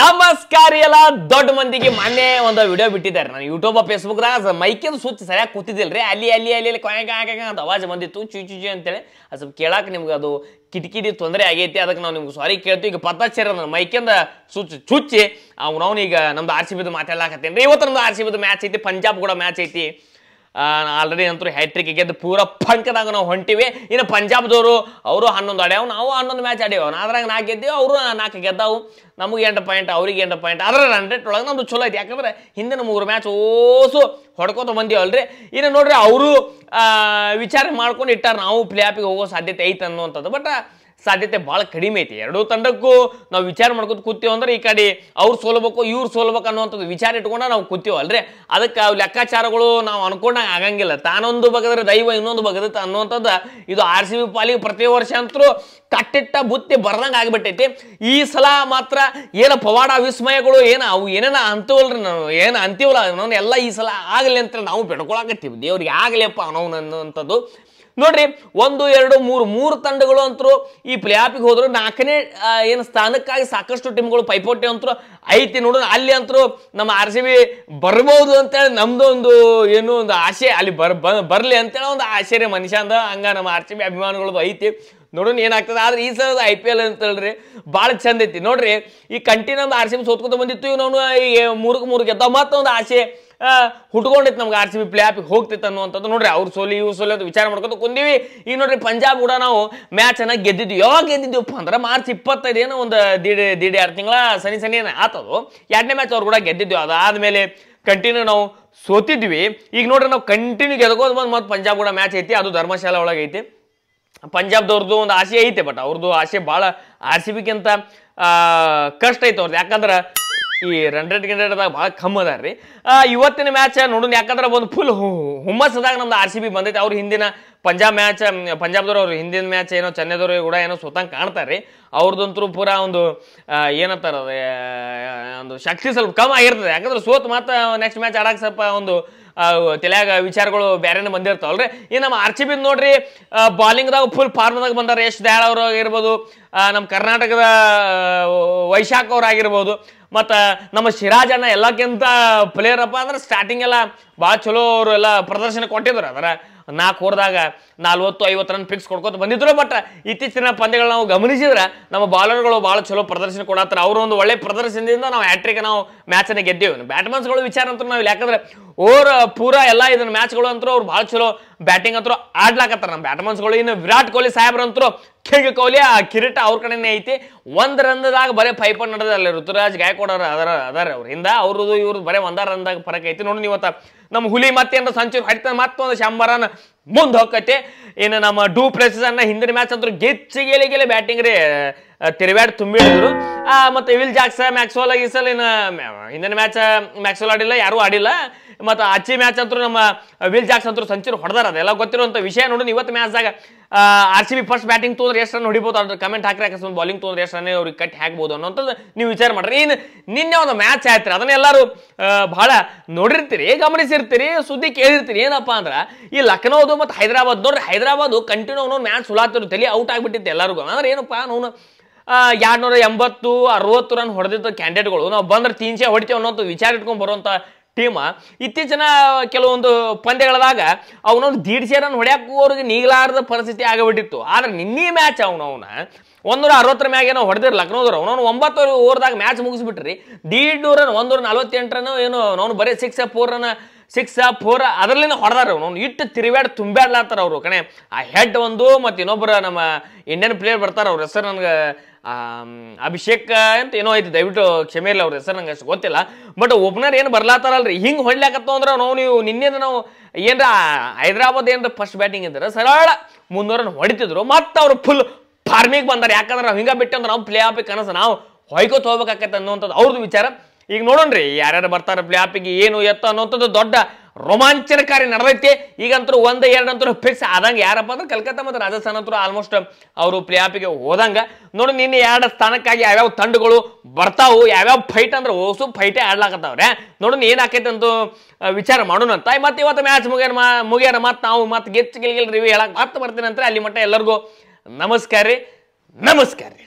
ನಮಸ್ಕಾರ ಎಲ್ಲ ದೊಡ್ಡ ಮಂದಿಗೆ ಮೊನ್ನೆ ಒಂದು ವಿಡಿಯೋ ಬಿಟ್ಟಿದ್ದಾರೆ ನಾನು ಯೂಟ್ಯೂಬ್ ಫೇಸ್ಬುಕ್ದಾಗ ಮೈಕಿಂದು ಸೂಚಿ ಸರಿಯಾಗಿ ರೀ ಅಲ್ಲಿ ಅಲ್ಲಿ ಅಲ್ಲಿ ಅಲ್ಲಿ ಕೊಯ್ಯ ಅಂತ ಅವಾಜ್ ಬಂದಿತ್ತು ಚುಚಿ ಚುಚಿ ಅಂತೇಳಿ ಅದು ಸ್ವಲ್ಪ ಕೇಳಾಕ ನಿಮ್ಗೆ ಅದು ಕಿಟಕಿಡಿ ತೊಂದರೆ ಆಗೈತಿ ಅದಕ್ಕೆ ನಾವು ನಿಮ್ಗೆ ಸಾರಿ ಕೇಳ್ತೀವಿ ಈಗ ಪತ್ತಾಚೇರ ಮೈಕಿಂದ ಸುಚ್ ಚುಚ್ಚಿ ಅವ್ನವ್ನು ಈಗ ನಮ್ದು ಆರ್ ಸಿ ಬಿದ್ದು ಮಾತಾಡ್ಲಾಕತ್ತೇನೆ ಇವತ್ತು ನಮ್ದು ಆರ್ ಸಿ ಬಿದ್ದು ಮ್ಯಾಚ್ ಐತಿ ಪಂಜಾಬ್ ಕೂಡ ಮ್ಯಾಚ್ ಐತಿ ಆಲ್ರೆಡಿ ಅಂತೂ ಹ್ಯಾಟ್ರಿಕ್ ಗೆದ್ದು ಪೂರ ಪಂಕದಾಗ ನಾವು ಹೊಂಟಿವಿ ಇನ್ನು ಪಂಜಾಬ್ದವರು ಅವರು ಹನ್ನೊಂದು ಆಡ್ಯಾವ ನಾವು ಹನ್ನೊಂದು ಮ್ಯಾಚ್ ಆಡ್ಯಾವ ಅದ್ರಾಗ ನಾಲ್ಕು ಗೆದ್ದೇವು ಅವರು ನಾಲ್ಕು ಗೆದ್ದಾವು ನಮಗೆ ಎಂಟು ಪಾಯಿಂಟ್ ಅವ್ರಿಗೆ ಎಂಟು ಪಾಯಿಂಟ್ ಅದರ ಹಂಡ್ರೆಡ್ ಒಳಗೆ ನಮ್ದು ಚಲೋ ಐತಿ ಯಾಕಂದ್ರೆ ಹಿಂದಿನ ಮೂರು ಮ್ಯಾಚ್ ಓಸು ಹೊಡ್ಕೋತ ಬಂದೀವಲ್ರಿ ಇನ್ನು ನೋಡ್ರಿ ಅವರು ವಿಚಾರ ಮಾಡ್ಕೊಂಡು ಇಟ್ಟಾರ ನಾವು ಪ್ಲೇ ಆಪಿಗೆ ಹೋಗೋ ಸಾಧ್ಯತೆ ಐತೆ ಅನ್ನುವಂಥದ್ದು ಬಟ್ ಸಾಧ್ಯತೆ ಭಾಳ ಕಡಿಮೆ ಐತಿ ಎರಡೂ ತಂಡಕ್ಕೂ ನಾವು ವಿಚಾರ ಮಾಡ್ಕೊತ ಕೂತೀವಿ ಅಂದ್ರೆ ಈ ಕಡೆ ಅವ್ರು ಸೋಲ್ಬೇಕು ಇವ್ರು ಸೋಲ್ಬೇಕು ಅನ್ನುವಂಥದ್ದು ವಿಚಾರ ಇಟ್ಕೊಂಡ ನಾವು ಕೂತೇವಲ್ರಿ ಅದಕ್ಕೆ ಲೆಕ್ಕಾಚಾರಗಳು ನಾವು ಅನ್ಕೊಂಡಾಗ ಆಗಂಗಿಲ್ಲ ತಾನೊಂದು ಬಗದ್ರೆ ದೈವ ಇನ್ನೊಂದು ಬಗದತ್ತ ಅನ್ನುವಂಥದ್ದು ಇದು ಆರ್ ಸಿ ಬಿ ಪಾಲಿಗೆ ಪ್ರತಿ ವರ್ಷ ಅಂತರೂ ಕಟ್ಟಿಟ್ಟ ಬುತ್ತಿ ಬರ್ದಂಗೆ ಆಗಿಬಿಟ್ಟೈತಿ ಈ ಸಲ ಮಾತ್ರ ಏನು ಪವಾಡ ವಿಸ್ಮಯಗಳು ಏನು ಅವು ಏನೇನ ಅಂತೀವಲ್ರಿ ನಾವು ಏನು ಅಂತೀವಲ್ಲ ಅನ್ನೋನು ಎಲ್ಲ ಈ ಸಲ ಆಗಲಿ ಅಂತ ನಾವು ಬೆಡ್ಕೊಳಕತ್ತೀವಿ ದೇವ್ರಿಗೆ ಆಗಲಿಯಪ್ಪ ಅನ್ನೋನು ಅನ್ನುವಂಥದ್ದು ನೋಡ್ರಿ ಒಂದು ಎರಡು ಮೂರು ಮೂರು ತಂಡಗಳು ಅಂತರೂ ಈ ಪ್ಲೇ ಆಫಿಗೆ ಹೋದ್ರು ನಾಲ್ಕನೇ ಏನು ಸ್ಥಾನಕ್ಕಾಗಿ ಸಾಕಷ್ಟು ಟೀಮ್ಗಳು ಪೈಪೋಟಿ ಅಂತರು ಐತಿ ನೋಡೋಣ ಅಲ್ಲಿ ಅಂತರೂ ನಮ್ಮ ಆರ್ ಸಿ ಬಿ ಬರ್ಬೋದು ಅಂತೇಳಿ ನಮ್ದು ಒಂದು ಏನು ಒಂದು ಆಶೆ ಅಲ್ಲಿ ಬರ್ ಬರ್ಲಿ ಅಂತೇಳಿ ಒಂದು ಆಶ್ಚರ್ಯ ಮನುಷ್ಯ ಅಂದ ಹಂಗ ನಮ್ಮ ಆರ್ ಸಿ ಬಿ ಅಭಿಮಾನಿಗಳು ಐತಿ ನೋಡೋಣ ಏನಾಗ್ತದೆ ಆದ್ರೆ ಈ ಸಲದ ಐ ಪಿ ಎಲ್ ಅಂತ ಹೇಳ್ರಿ ಭಾಳ ಚಂದ ಐತಿ ನೋಡ್ರಿ ಈ ಕಂಟಿನ್ಯೂ ಆರ್ ಸಿ ಬಿ ಸೋತ್ಕೊತ ಬಂದಿತ್ತು ನಾವು ಈ ಮೂರಕ್ಕೆ ಮೂರ್ಗೆ ಮತ್ತೊಂದು ಆಸೆ ಹುಟ್ಕೊಂಡಿತ್ತು ನಮ್ಗೆ ಆರ್ ಸಿ ಬಿ ಪ್ಲೇ ಆಫಿಗೆ ಹೋಗ್ತಿತ್ತು ಅನ್ನುವಂಥದ್ದು ನೋಡ್ರಿ ಅವ್ರ ಸೋಲಿ ಇವ್ರ ಸೋಲಿ ಅಂತ ವಿಚಾರ ಮಾಡ್ಕೊತ ಕುಂದೀವಿ ಈಗ ನೋಡ್ರಿ ಪಂಜಾಬ್ ಕೂಡ ನಾವು ಮ್ಯಾಚನ್ನು ಗೆದ್ದಿದ್ವಿ ಯಾವಾಗ ಗೆದ್ದಿದ್ದೀವಪ್ಪ ಅಂದ್ರೆ ಮಾರ್ಚ್ ಇಪ್ಪತ್ತೈದು ಏನೋ ಒಂದು ದೀಡ್ ದೀಡ್ ಎರಡು ತಿಂಗಳ ಸನಿ ಸನಿ ಆತದು ಎರಡನೇ ಮ್ಯಾಚ್ ಅವ್ರು ಕೂಡ ಗೆದ್ದಿದ್ವಿ ಅದಾದಮೇಲೆ ಕಂಟಿನ್ಯೂ ನಾವು ಸೋತಿದ್ವಿ ಈಗ ನೋಡ್ರಿ ನಾವು ಕಂಟಿನ್ಯೂ ಗೆದ್ಕೋದು ಬಂದು ಮತ್ತೆ ಪಂಜಾಬ್ ಕೂಡ ಮ್ಯಾಚ್ ಐತಿ ಅದು ಧರ್ಮಶಾಲ ಒಳಗೆ ಐತಿ ಪಂಜಾಬ್ದವ್ರದ್ದು ಒಂದು ಆಸೆ ಐತೆ ಬಟ್ ಅವ್ರದ್ದು ಆಸೆ ಭಾಳ ಆರ್ ಸಿ ಬಿಗಿಂತ ಕಷ್ಟ ಐತೆ ಅವ್ರದ್ದು ಯಾಕಂದ್ರೆ ಈ ರನ್ ರೇಟ್ ಗಿನ್ ಅದಾಗ ಭಾಳ ಕಮ್ಮಿ ಅದಾರ ರೀ ಇವತ್ತಿನ ಮ್ಯಾಚ್ ನೋಡೋಣ ಯಾಕಂದ್ರೆ ಒಂದು ಫುಲ್ ಹುಮ್ಮಸ್ಸದಾಗ ನಮ್ದು ಆರ್ ಸಿ ಬಿ ಬಂದೈತೆ ಅವ್ರ ಹಿಂದಿನ ಪಂಜಾಬ್ ಮ್ಯಾಚ್ ಪಂಜಾಬ್ದವ್ರು ಅವ್ರು ಹಿಂದಿನ ಮ್ಯಾಚ್ ಏನೋ ಚೆನ್ನೈದವ್ರು ಕೂಡ ಏನೋ ಸ್ವತಃ ಕಾಣ್ತಾರೆ ರೀ ಪೂರ ಒಂದು ಏನಂತಾರ ಒಂದು ಶಕ್ತಿ ಸ್ವಲ್ಪ ಕಮ್ಮಿ ಆಗಿರ್ತದೆ ಯಾಕಂದ್ರೆ ಸೋತ್ ಮಾತ್ರ ನೆಕ್ಸ್ಟ್ ಮ್ಯಾಚ್ ಆಡಕ್ಕೆ ಸ್ವಲ್ಪ ಒಂದು ತಲೆಯಾಗ ವಿಚಾರಗಳು ಬೇರೆನೇ ಬಂದಿರ್ತಾವಲ್ರಿ ಈ ನಮ್ಮ ಆರ್ ಸಿ ಬಿ ನೋಡ್ರಿ ಬಾಲಿಂಗ್ದಾಗ ಫುಲ್ ಫಾರ್ಮ್ದಾಗ ಬಂದಾರೆ ಯಶ್ ದಯಾಳ್ ಅವರು ಆಗಿರ್ಬೋದು ನಮ್ಮ ಕರ್ನಾಟಕದ ವೈಶಾಖ್ ಅವ್ರು ಆಗಿರ್ಬೋದು ಮತ್ತು ನಮ್ಮ ಸಿರಾಜಣ್ಣ ಎಲ್ಲಕ್ಕಿಂತ ಪ್ಲೇಯರಪ್ಪ ಅಂದ್ರೆ ಸ್ಟಾರ್ಟಿಂಗ್ ಎಲ್ಲ ಭಾಳ ಚಲೋ ಅವರು ಎಲ್ಲ ಪ್ರದರ್ಶನ ಕೊಟ್ಟಿದ್ರು ಅದರ ನಾಲ್ಕು ಹೊರದಾಗ ನಲ್ವತ್ತು ಐವತ್ತು ರನ್ ಫಿಕ್ಸ್ ಕೊಡ್ಕೊತ ಬಂದಿದ್ರು ಬಟ್ ಇತ್ತೀಚಿನ ಪಂದ್ಯಗಳು ನಾವು ಗಮನಿಸಿದ್ರೆ ನಮ್ಮ ಬಾಲರ್ಗಳು ಭಾಳ ಚಲೋ ಪ್ರದರ್ಶನ ಕೊಡತ್ತಾರೆ ಅವರು ಒಂದು ಒಳ್ಳೆ ಪ್ರದರ್ಶನದಿಂದ ನಾವು ಹ್ಯಾಟ್ರಿಕ್ ನಾವು ಮ್ಯಾಚನ್ನು ಗೆದ್ದೇವೆ ಬ್ಯಾಟ್ಮನ್ಸ್ಗಳು ವಿಚಾರ ಅಂತ ನಾವು ಯಾಕಂದ್ರೆ ಓವರ್ ಪೂರ ಎಲ್ಲ ಇದನ್ನ ಮ್ಯಾಚ್ಗಳು ಅಂತೂ ಅವ್ರು ಭಾಳ ಚಲೋ ಬ್ಯಾಟಿಂಗ್ ಅಂತೂ ಆಡ್ಲಾಕತ್ತಾರ ನಮ್ಮ ಬ್ಯಾಟ್ಮನ್ಸ್ಗಳು ಇನ್ನು ವಿರಾಟ್ ಕೊಹ್ಲಿ ಸಾಹೇಬ್ರಂತರೂ ಕಿಂಗ್ ಕೊಹ್ಲಿ ಆ ಕಿರೀಟ ಅವ್ರ ಕಡೆನೇ ಐತಿ ಒಂದು ರಂಧದಾಗ ಬರೀ ಪೈಪನ್ ನಡೆದಲ್ಲ ಋತುರಾಜ್ ಗಾಯಕವಾಡ ಅದರ ಅದಾರ ಅವ್ರ ಹಿಂದ ಅವ್ರದ್ದು ಇವ್ರದ್ದು ಬರೇ ಒಂದ ರನ್ದಾಗ ಫರಕ್ ಐತಿ ನೋಡಿ ಇವತ್ತು ನಮ್ಮ ಹುಲಿ ಮತ್ತೆ ಅಂತ ಸಂಚು ಹಡಿತ ಮತ್ತೊಂದು ಶಂಬರನ ಮುಂದೆ ಹೋಗತ್ತೆ ಏನು ನಮ್ಮ ಡೂ ಅನ್ನ ಹಿಂದಿನ ಮ್ಯಾಚ್ ಅಂತೂ ಗೆಚ್ಚಿಗೆಲೆ ಗೆಲೆ ಬ್ಯಾಟಿಂಗ್ ರೀ ತಿರುವ್ಯಾಡ್ ತುಂಬಿಡಿದ್ರು ಮತ್ತು ವಿಲ್ ಜಾಕ್ಸ್ ಮ್ಯಾಕ್ಸೋಲ ಈ ಸಲ ಇನ್ನು ಹಿಂದಿನ ಮ್ಯಾಚ್ ಮ್ಯಾಕ್ಸೋಲ್ ಆಡಿಲ್ಲ ಯಾರೂ ಆಡಿಲ್ಲ ಮತ್ತು ಆಚಿ ಮ್ಯಾಚ್ ಅಂತೂ ನಮ್ಮ ವಿಲ್ ಜಾಕ್ಸ್ ಅಂತೂ ಸಂಚುರಿ ಹೊಡೆದಾರ ಅದೆಲ್ಲ ಗೊತ್ತಿರುವಂಥ ವಿಷಯ ನೋಡಿ ಇವತ್ತು ಮ್ಯಾಚ್ದಾಗ R C B first batting ತೊಂದ್ರೆ ಎಷ್ಟು ರನ್ ಹೊಡಿಬೋದು ಅದ್ರ ಕಮೆಂಟ್ ಹಾಕ್ರೆ ಅಕಸ್ಮಾತ್ ಬಾಲಿಂಗ್ ತೋದ್ರೆ ಎಷ್ಟು ರನ್ ಅವ್ರಿಗೆ ಕಟ್ ಹಾಕ್ಬೋದು ಅನ್ನೋಂಥದ್ದು ನೀವು ವಿಚಾರ ಮಾಡ್ರಿ ಇನ್ನು ನಿನ್ನೆ ಒಂದು ಮ್ಯಾಚ್ ಆಯ್ತು ಅದನ್ನ ಎಲ್ಲರೂ ಬಹಳ ನೋಡಿರ್ತೀರಿ ಗಮನಿಸಿರ್ತೀರಿ ಸುದ್ದಿ ಕೇಳಿರ್ತೀರಿ ಏನಪ್ಪ ಅಂದ್ರೆ ಈ ಲಖನೌದು ಮತ್ತು ಹೈದರಾಬಾದ್ ನೋಡ್ರಿ ಹೈದರಾಬಾದು ಕಂಟಿನ್ಯೂ ಅವನು ಮ್ಯಾಚ್ ತಲೆ ಔಟ್ ಆಗಿಬಿಟ್ಟಿತ್ತು ಎಲ್ಲರಿಗೂ ಅಂದ್ರೆ ಏನಪ್ಪ ಅವನು ನೂರ ಎಂಬತ್ತು ಅರವತ್ತು ರನ್ ಹೊಡೆದಿದ್ದ ಕ್ಯಾಂಡಿಡೇಟ್ಗಳು ನಾವು ಬಂದ್ರೆ ತೀನ್ಶೆ ಹೊಡಿತೇವೆ ಅನ್ನೋದು ವಿಚಾರ ಇಟ್ಕೊಂಡು ಬರುವಂಥ ಟೀಮ್ ಇತ್ತೀಚಿನ ಕೆಲವೊಂದು ಪಂದ್ಯಗಳದಾಗ ಅವನೊಂದು ದೀಡ್ಸೇರನ್ನು ಹೊಡ್ಯಾಕೋರಿಗೆ ನೀಗಲಾರದ ಪರಿಸ್ಥಿತಿ ಆಗಿಬಿಟ್ಟಿತ್ತು ಆದ್ರೆ ನಿನ್ನೆ ಮ್ಯಾಚ್ ಅವನ ಒಂದೂರ ಅರವತ್ತರ ಮ್ಯಾಗೇನೋ ಹೊಡೆದಿರ ಲಕ್ನೋದವ್ರು ಅವ್ನ ಒಂಬತ್ತು ಓವರ್ದಾಗ ಮ್ಯಾಚ್ ಮುಗಿಸ್ಬಿಟ್ರಿ ದೀಡ್ ನೂರನ್ನು ಒಂದೂರ ನಲ್ವತ್ತೆಂಟರನ್ನು ಏನು ಅವನು ಬರೀ ಸಿಕ್ಸ್ ಫೋರ್ ರನ್ನ ಸಿಕ್ಸ್ ಫೋರ್ ಅದರಲ್ಲಿನ ಹೊಡೆದಾರ ಅವ್ನು ಇಟ್ಟು ತಿರುವ್ಯಾಡ್ ತುಂಬ್ಯಾಡ್ಲಾತಾರ ಅವರು ಕಣೆ ಆ ಹೆಡ್ ಒಂದು ಮತ್ತು ಇನ್ನೊಬ್ಬರು ನಮ್ಮ ಇಂಡಿಯನ್ ಪ್ಲೇಯರ್ ಬರ್ತಾರೆ ಅವ್ರ ಹೆಸರು ನನಗೆ ಅಭಿಷೇಕ್ ಅಂತ ಏನೋ ಐತಿ ದಯವಿಟ್ಟು ಕ್ಷಮೆ ಇಲ್ಲ ಅವ್ರ ಹೆಸರು ನಂಗೆ ಅಷ್ಟು ಗೊತ್ತಿಲ್ಲ ಬಟ್ ಓಪನರ್ ಏನು ಬರ್ಲಾತಾರಲ್ರಿ ಹಿಂಗೆ ಹೊಡ್ಲಾಕತ್ತೋ ಅಂದ್ರೆ ನಾವು ನೀವು ನಿನ್ನೆದ ನಾವು ಏನರ ಹೈದರಾಬಾದ್ ಏನರ ಫಸ್ಟ್ ಬ್ಯಾಟಿಂಗ್ ಇದ್ರೆ ಸರಳ ಮುನ್ನೂರ ಹೊಡಿತಿದ್ರು ಮತ್ತು ಅವರು ಫುಲ್ ಫಾರ್ಮಿಗೆ ಬಂದಾರೆ ಯಾಕಂದ್ರೆ ನಾವು ಹಿಂಗೆ ಬಿಟ್ಟು ಅಂದ್ರೆ ನಾವು ಪ್ಲೇ ಆಫಿಗೆ ಕನಸು ನಾವು ಹೊಯ್ಕೋತ ಹೋಗ್ಬೇಕಾಕತ್ತೆ ಅನ್ನೋಂಥದ್ದು ಅವ್ರದ್ದು ವಿಚಾರ ಈಗ ನೋಡೋಣ್ರಿ ಯಾರ್ಯಾರು ಬರ್ತಾರ ಬ್ಲ್ಯಾಪಿಗೆ ಏನು ಎತ್ತ ಅನ್ನೋಂಥದ್ದು ದೊಡ್ಡ ರೋಮಾಂಚನಕಾರಿ ನಡೆದೈತೆ ಈಗಂತೂ ಒಂದು ಎರಡು ಅಂತರೂ ಫಿಕ್ಸ್ ಆದಂಗೆ ಯಾರಪ್ಪ ಅಂದ್ರೆ ಕಲ್ಕತ್ತಾ ಮತ್ತು ರಾಜಸ್ಥಾನ ಅಂತೂ ಆಲ್ಮೋಸ್ಟ್ ಅವರು ಆಪಿಗೆ ಹೋದಂಗ ನೋಡಿ ನಿನ್ನೆ ಎರಡು ಸ್ಥಾನಕ್ಕಾಗಿ ಯಾವ್ಯಾವ ತಂಡಗಳು ಬರ್ತಾವು ಯಾವ್ಯಾವ ಫೈಟ್ ಅಂದ್ರೆ ಓಸು ಫೈಟೇ ಆಡ್ಲಾಕತ್ತಾವ್ರೆ ನೋಡೋಣ ಏನ್ ಆಕೈತೆ ಅಂತ ವಿಚಾರ ಮಾಡೋಣ ಅಂತ ಮತ್ತೆ ಇವತ್ತು ಮ್ಯಾಚ್ ಮುಗಿಯಾರ ಮಾ ಮುಗಿಯಾರ ಮತ್ತೆ ನಾವು ಮತ್ತೆ ಗೆಚ್ಚು ಗೆಲ್ಗೆಲ್ ರಿವ್ಯೂ ಹೇಳಕ್ಕೆ ಮತ್ತೆ ಬರ್ತೀನಿ ಅಂತ ಅಲ್ಲಿ ಮಟ್ಟ ಎಲ್ಲರಿಗೂ ನಮಸ್ಕಾರ ರೀ ನಮಸ್ಕಾರ ರೀ